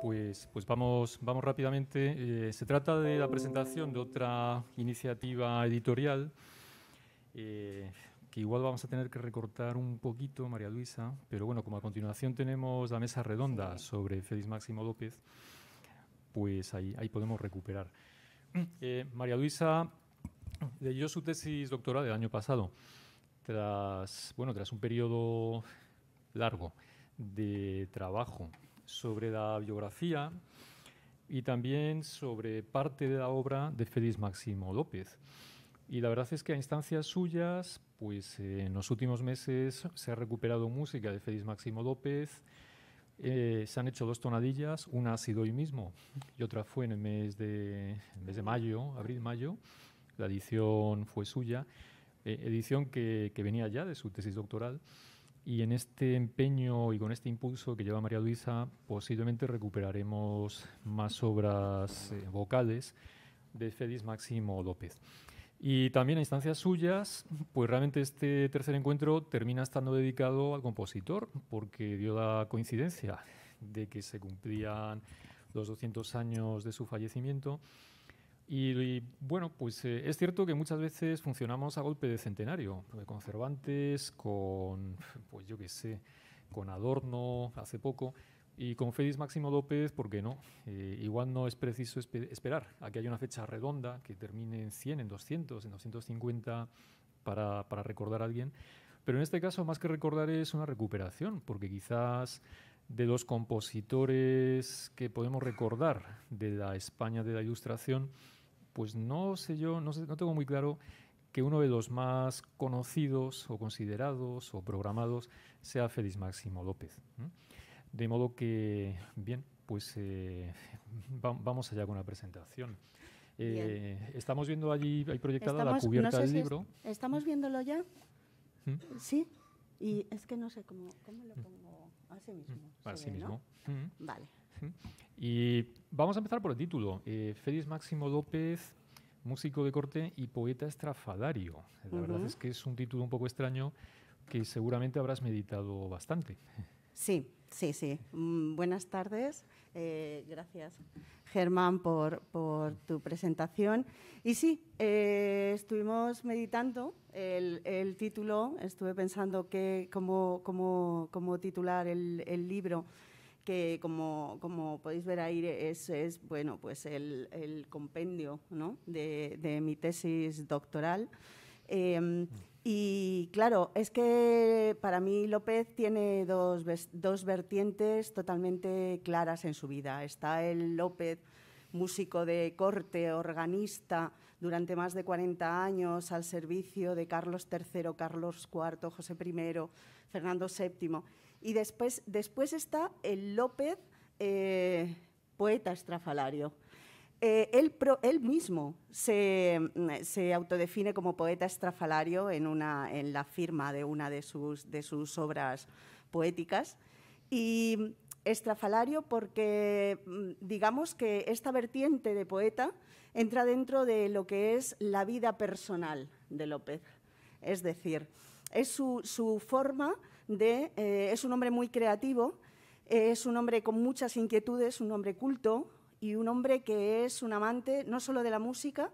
Pues, pues vamos, vamos rápidamente. Eh, se trata de la presentación de otra iniciativa editorial eh, que igual vamos a tener que recortar un poquito, María Luisa, pero bueno, como a continuación tenemos la mesa redonda sobre Félix Máximo López, pues ahí, podemos recuperar. Eh, María Luisa leyó su tesis doctoral del año pasado, tras, bueno, tras un periodo largo de trabajo sobre la biografía y también sobre parte de la obra de Félix Máximo López. Y la verdad es que a instancias suyas, pues eh, en los últimos meses se ha recuperado música de Félix Máximo López, eh, se han hecho dos tonadillas, una ha sido hoy mismo y otra fue en el mes de, mayo, abril-mayo. La edición fue suya, eh, edición que venía ya de su tesis doctoral. Y en este empeño y con este impulso que lleva María Luisa, posiblemente recuperaremos más obras eh, vocales de Félix Máximo López. Y también a instancias suyas, pues realmente este tercer encuentro termina estando dedicado al compositor, porque dio la coincidencia de que se cumplían los 200 años de su fallecimiento y, bueno, pues eh, es cierto que muchas veces funcionamos a golpe de centenario, eh, con Cervantes, con, pues yo qué sé, con Adorno hace poco, y con Félix Máximo López, ¿por qué no? Eh, igual no es preciso esperar a que haya una fecha redonda que termine en 100, en 200, en 250 para, para recordar a alguien. Pero en este caso, más que recordar, es una recuperación, porque quizás de los compositores que podemos recordar de la España de la Ilustración, pues no sé yo, no, sé, no tengo muy claro que uno de los más conocidos o considerados o programados sea Félix Máximo López. De modo que, bien, pues eh, vamos allá con la presentación. Eh, estamos viendo allí, hay proyectada la cubierta del libro. ¿Estamos viéndolo ya? ¿Mm? ¿Sí? Y es que no sé cómo, cómo lo ¿Mm? pongo para mm, mismo. mismo. Mm. Vale. Y vamos a empezar por el título. Eh, Félix Máximo López, músico de corte y poeta estrafadario. La verdad es que es un título un poco extraño que seguramente habrás meditado bastante. Sí, Sí, sí. Mm, buenas tardes. Eh, gracias, Germán, por, por, tu presentación. Y sí, eh, estuvimos meditando el, título, estuve pensando que, cómo, cómo, cómo titular el, libro, que como, podéis ver ahí es, bueno, pues el, compendio de, mi tesis doctoral. Em, y claro, es que para mí López tiene dos, vertientes totalmente claras en su vida. Está el López músico de corte, organista, durante más de 40 años al servicio de Carlos III, Carlos IV, José I, Fernando VII. Y después, después está el López, eh, poeta estrafalario. Eh, él, mismo mm, se, autodefine como poeta estrafalario en, la firma de una de sus, obras poéticas. Y mm, estrafalario porque mm, digamos que esta vertiente de poeta entra dentro de lo que es la vida personal de López. Es decir, es su, forma de... Eh, es un hombre muy creativo, es un hombre con muchas inquietudes, un hombre culto, y un hombre que es un amante no solo de la música,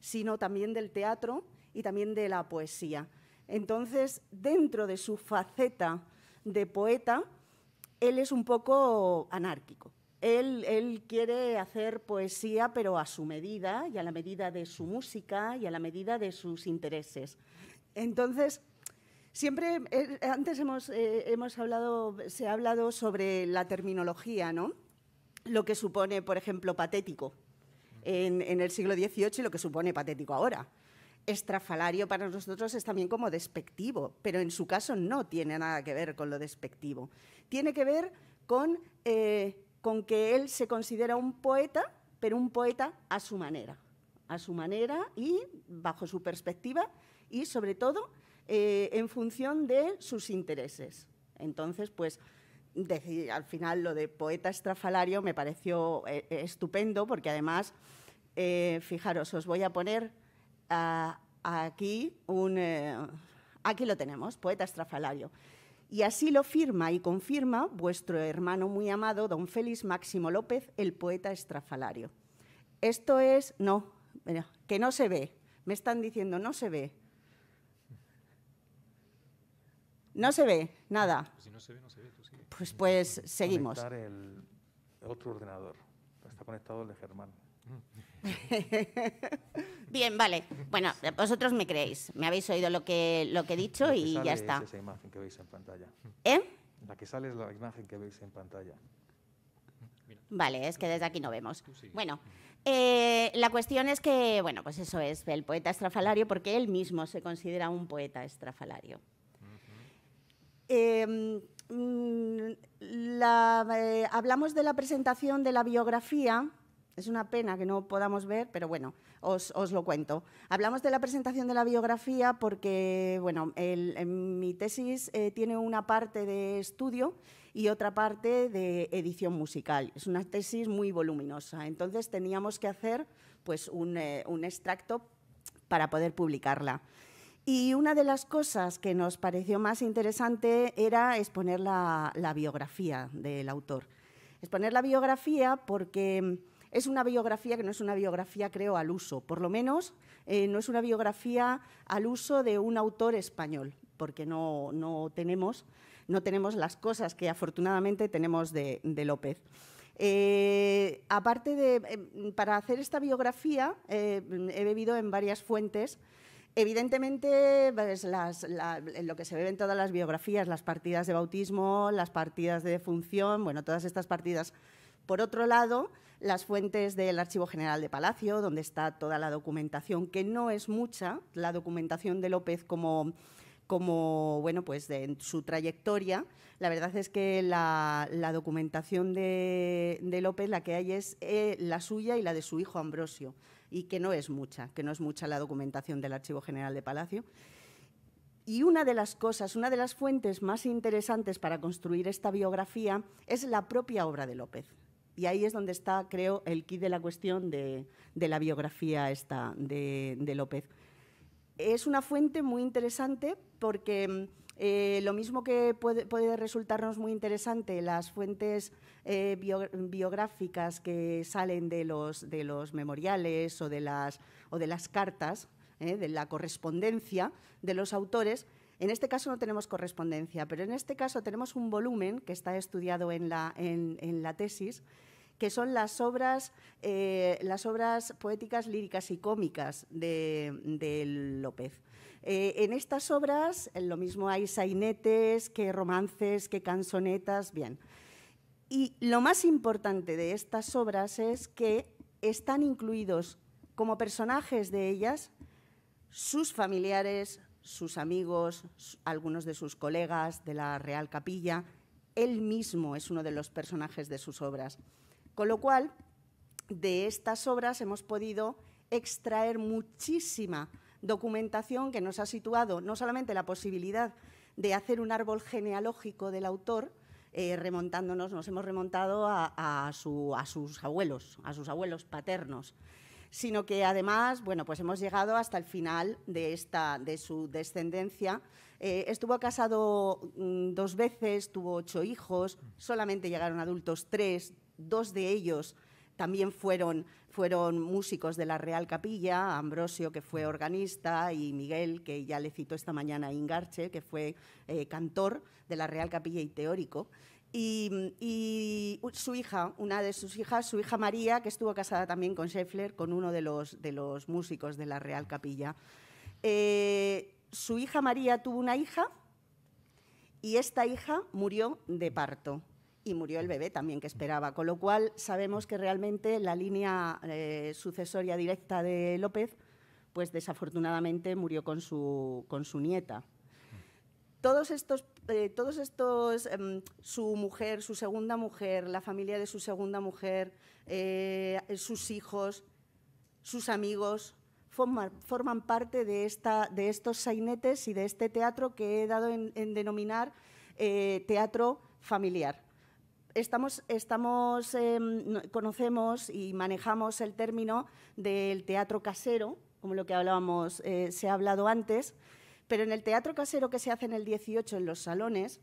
sino también del teatro y también de la poesía. Entonces, dentro de su faceta de poeta, él es un poco anárquico. Él, quiere hacer poesía, pero a su medida y a la medida de su música y a la medida de sus intereses. Entonces, siempre, eh, antes hemos, eh, hemos hablado, se ha hablado sobre la terminología, ¿no? lo que supone, por ejemplo, patético en, el siglo XVIII y lo que supone patético ahora. Estrafalario para nosotros es también como despectivo, pero en su caso no tiene nada que ver con lo despectivo. Tiene que ver con, eh, con que él se considera un poeta, pero un poeta a su manera, a su manera y bajo su perspectiva y sobre todo eh, en función de sus intereses. Entonces, pues al final lo de poeta estrafalario me pareció eh, eh, estupendo porque además, eh, fijaros, os voy a poner ah, aquí un... aquí lo tenemos, poeta estrafalario. Y así lo firma y confirma vuestro hermano muy amado, don Félix Máximo López, el poeta estrafalario. Esto es, no, que no se ve. Me están diciendo, no se ve. No se ve, nada. Pues si no se ve, no se ve. sí. Pues, pues seguimos. El otro ordenador. Está conectado el de Germán. Bien, vale. Bueno, vosotros me creéis. Me habéis oído lo que, lo que he dicho y ya está. Es esa imagen que veis en pantalla. ¿Eh? La que sale es la imagen que veis en pantalla. Vale, es que desde aquí no vemos. Bueno, eh, la cuestión es que, bueno, pues eso es el poeta estrafalario, porque él mismo se considera un poeta estrafalario. Eh, Mm, eh, hablamos de la presentación de la biografía. Es una pena que no podamos ver, pero bueno, os, lo cuento. Hablamos de la presentación de la biografía porque, bueno, mi tesis eh, tiene una parte de estudio y otra parte de edición musical. Es una tesis muy voluminosa, entonces teníamos que hacer pues, un eh, extracto para poder publicarla. Y una de las cosas que nos pareció más interesante era exponer la, biografía del autor. Exponer la biografía porque es una biografía que no es una biografía, creo, al uso. Por lo menos eh, no es una biografía al uso de un autor español, porque no, tenemos, no tenemos las cosas que afortunadamente tenemos de, López. Eh, aparte de, em, para hacer esta biografía, eh, he bebido en varias fuentes Evidentemente, pues, lo que se ve en todas las biografías, las partidas de bautismo, las partidas de defunción, bueno, todas estas partidas. Por otro lado, las fuentes del Archivo General de Palacio, donde está toda la documentación, que no es mucha, la documentación de López como bueno pues en su trayectoria la verdad es que la, documentación de, López la que hay es eh, la suya y la de su hijo Ambrosio y que no es mucha, que no es mucha la documentación del Archivo General de Palacio. Y una de las cosas, una de las fuentes más interesantes para construir esta biografía es la propia obra de López. Y ahí es donde está, creo, el kit de la cuestión de, de la biografía esta de, de López. Es una fuente muy interesante porque mm, eh, lo mismo que puede, resultarnos muy interesante las fuentes eh, biográficas que salen de los, memoriales o de las, cartas, eh, de la correspondencia de los autores, en este caso no tenemos correspondencia, pero en este caso tenemos un volumen que está estudiado en la, tesis, que son las obras, poéticas, líricas y cómicas de López. Eh, en estas obras eh, lo mismo hay sainetes que romances, que canzonetas, bien. Y lo más importante de estas obras es que están incluidos como personajes de ellas sus familiares, sus amigos, algunos de sus colegas de la Real Capilla. Él mismo es uno de los personajes de sus obras. Con lo cual, de estas obras hemos podido extraer muchísima documentación que nos ha situado no solamente la posibilidad de hacer un árbol genealógico del autor, eh, remontándonos, nos hemos remontado a, sus abuelos, a sus abuelos paternos, sino que además, bueno, pues hemos llegado hasta el final de, esta, de su descendencia. Eh, estuvo casado mm, dos veces, tuvo ocho hijos, solamente llegaron adultos tres, dos de ellos también fueron, músicos de la Real Capilla, Ambrosio, que fue mm. organista, y Miguel, que ya le citó esta mañana Ingarche, que fue eh, cantor de la Real Capilla y teórico. Y, su hija, una de sus hijas, su hija María, que estuvo casada también con Scheffler, con uno de los, músicos de la Real Capilla. Eh, su hija María tuvo una hija y esta hija murió de parto y murió el bebé también que esperaba, con lo cual sabemos que realmente la línea eh, sucesoria directa de López, pues desafortunadamente murió con su, con su nieta. Todos estos, eh, todos estos em, su mujer, su segunda mujer, la familia de su segunda mujer, eh, sus hijos, sus amigos, forman, parte de, esta, de estos sainetes y de este teatro que he dado en denominar teatro familiar estamos, em, conocemos y manejamos el término del teatro casero, como lo que hablábamos, eh, se ha hablado antes, pero en el teatro casero que se hace en el 18 en los salones,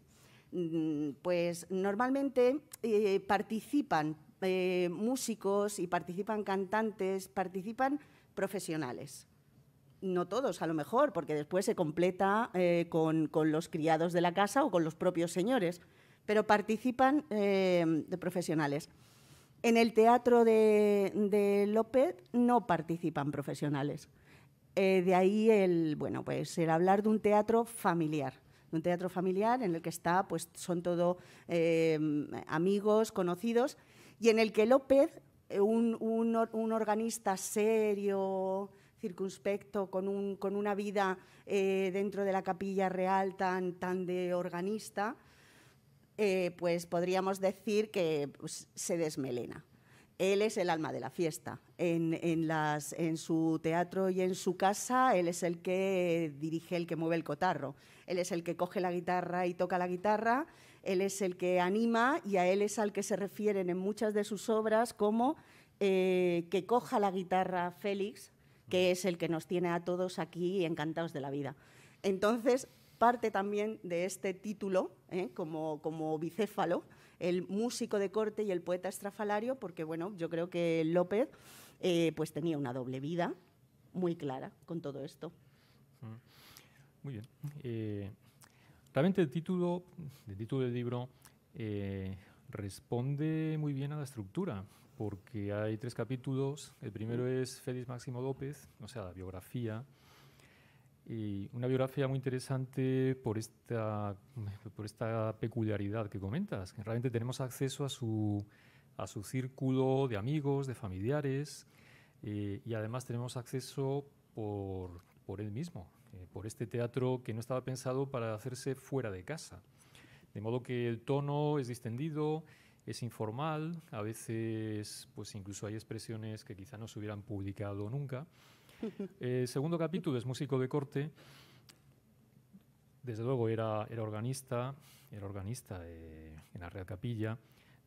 mm, pues normalmente eh, participan eh, músicos y participan cantantes, participan profesionales no todos a lo mejor, porque después se completa con, los criados de la casa o con los propios señores pero participan eh, de profesionales. En el teatro de, López no participan profesionales. Eh, de ahí el, bueno, pues el hablar de un teatro familiar un teatro familiar en el que está, pues son todos eh, amigos, conocidos, y en el que López, un, organista serio, circunspecto, con, una vida dentro de la capilla real tan, tan de organista, eh, pues podríamos decir que pues, se desmelena. Él es el alma de la fiesta. En, las, en su teatro y en su casa, él es el que dirige, el que mueve el cotarro. Él es el que coge la guitarra y toca la guitarra. Él es el que anima y a él es al que se refieren en muchas de sus obras como eh, que coja la guitarra Félix, que es el que nos tiene a todos aquí encantados de la vida. Entonces, parte también de este título ¿eh? como, bicéfalo, el músico de corte y el poeta estrafalario, porque bueno, yo creo que López eh, pues tenía una doble vida muy clara con todo esto. Muy bien. Eh, realmente el título, título del libro responde muy bien a la estructura, porque hay tres capítulos. El primero mm. es Félix Máximo López, o sea, la biografía y una biografía muy interesante por esta, por esta peculiaridad que comentas, que realmente tenemos acceso a su, a su círculo de amigos, de familiares, eh, y además tenemos acceso por, por él mismo, eh, por este teatro que no estaba pensado para hacerse fuera de casa. De modo que el tono es distendido, es informal, a veces pues incluso hay expresiones que quizá no se hubieran publicado nunca. Eh, segundo capítulo es músico de corte. Desde luego era, era organista, era organista eh, en la Real Capilla,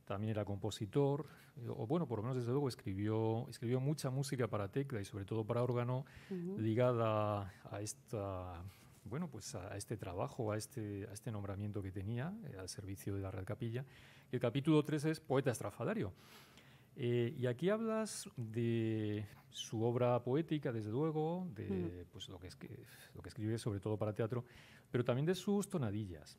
también era compositor, eh, o bueno, por lo menos desde luego escribió, escribió mucha música para tecla y sobre todo para órgano ligada a esta bueno, pues a, este trabajo, a este, a este nombramiento que tenía eh, al servicio de la Real Capilla. El capítulo 3 es Poeta Estrafalario. Eh, y aquí hablas de su obra poética, desde luego, de pues, lo, que es que, lo que escribe sobre todo para teatro, pero también de sus tonadillas.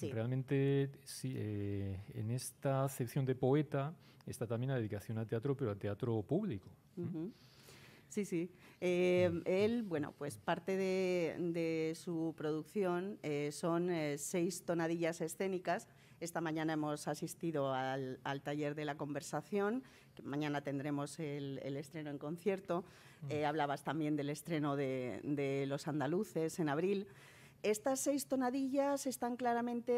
Realmente eh, en esta sección de poeta está también la dedicación al teatro, pero al teatro público. Sí, sí. Eh, él, bueno, pues parte de, de su producción son seis tonadillas escénicas esta mañana hemos asistido al, taller de la conversación, mañana tendremos el, estreno en concierto. Mm. Eh, hablabas también del estreno de, Los Andaluces en abril. Estas seis tonadillas están claramente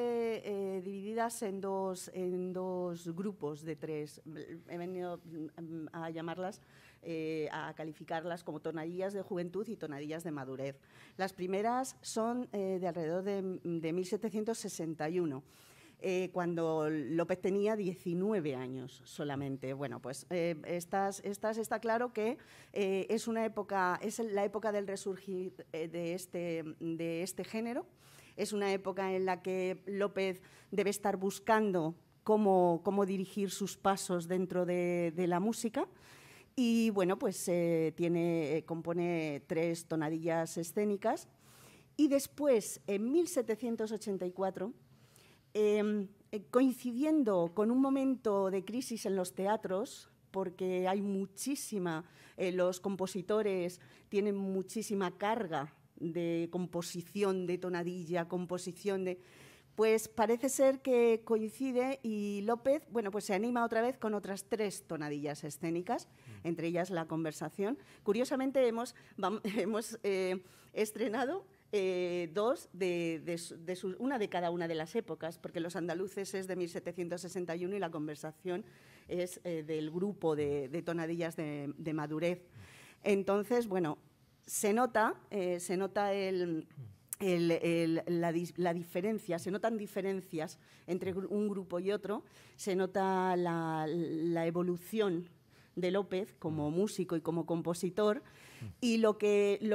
eh, divididas en dos, grupos de tres. He venido mm, a llamarlas, eh, a calificarlas como tonadillas de juventud y tonadillas de madurez. Las primeras son de alrededor de, de 1761. Eh, cuando López tenía 19 años solamente. Bueno, pues eh, está claro que eh, es una época, es la época del resurgir de, este, de este género. Es una época en la que López debe estar buscando cómo, dirigir sus pasos dentro de, la música. Y bueno, pues tiene, compone tres tonadillas escénicas. Y después, en 1784, Em, eh, coincidiendo con un momento de crisis en los teatros, porque hay muchísima, eh, los compositores tienen muchísima carga de composición de tonadilla, composición de... Pues parece ser que coincide y López, bueno, pues se anima otra vez con otras tres tonadillas escénicas, mm. entre ellas la conversación. Curiosamente hemos, hemos eh, estrenado eh, dos de, una de cada una de las épocas, porque Los Andaluces es de 1761 y la conversación es eh, del grupo de, tonadillas de, madurez. Entonces, bueno, se nota, eh, se nota la, diferencia, se notan diferencias entre un grupo y otro, se nota la evolución de López como músico y como compositor y lo que,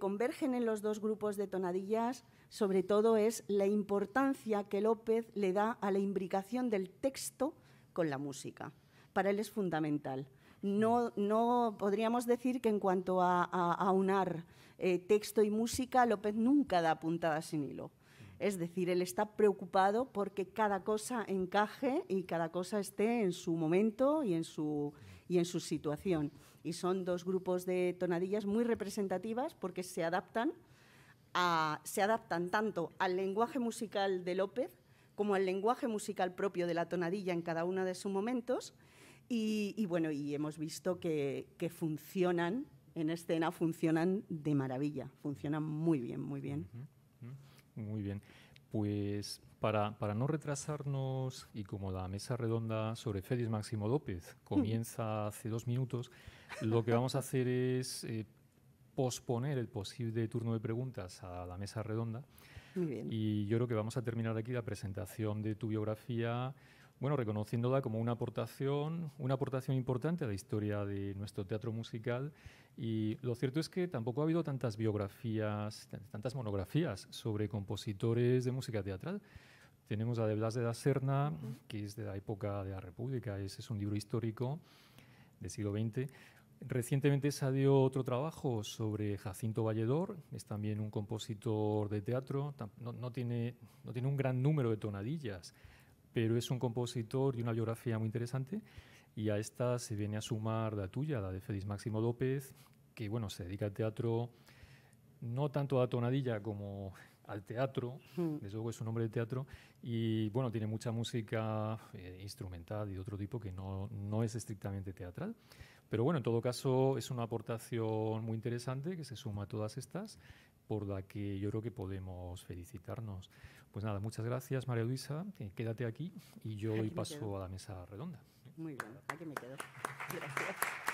convergen en los dos grupos de tonadillas, sobre todo, es la importancia que López le da a la imbricación del texto con la música. Para él es fundamental. No, podríamos decir que en cuanto a, unar eh, texto y música, López nunca da puntadas sin hilo. Es decir, él está preocupado porque cada cosa encaje y cada cosa esté en su momento y en su situación y son dos grupos de tonadillas muy representativas porque se adaptan, a, se adaptan tanto al lenguaje musical de López como al lenguaje musical propio de la tonadilla en cada uno de sus momentos. Y, bueno, y hemos visto que, que, funcionan, en escena funcionan de maravilla, funcionan muy bien, muy bien. Muy bien. Pues para, no retrasarnos y como la mesa redonda sobre Félix Máximo López comienza hace dos minutos, lo que vamos a hacer es eh, posponer el posible turno de preguntas a la mesa redonda. Y yo creo que vamos a terminar aquí la presentación de tu biografía bueno, reconociéndola como una aportación, una aportación importante a la historia de nuestro teatro musical. Y lo cierto es que tampoco ha habido tantas biografías, tantas monografías sobre compositores de música teatral. Tenemos a De Blas de la Serna, que es de la época de la República, es, es un libro histórico del siglo XX. Recientemente salió otro trabajo sobre Jacinto Valledor, es también un compositor de teatro, tiene, no tiene un gran número de tonadillas, pero es un compositor y una biografía muy interesante y a esta se viene a sumar la tuya, la de Félix Máximo López, que bueno, se dedica al teatro, no tanto a tonadilla como al teatro, desde luego es un hombre de teatro, y bueno, tiene mucha música eh, instrumental y de otro tipo que no, no es estrictamente teatral. Pero bueno, en todo caso es una aportación muy interesante que se suma a todas estas, por la que yo creo que podemos felicitarnos. Pues nada, muchas gracias María Luisa, eh, quédate aquí y yo hoy paso a la mesa redonda. Muy bien, aquí me quedo. Gracias.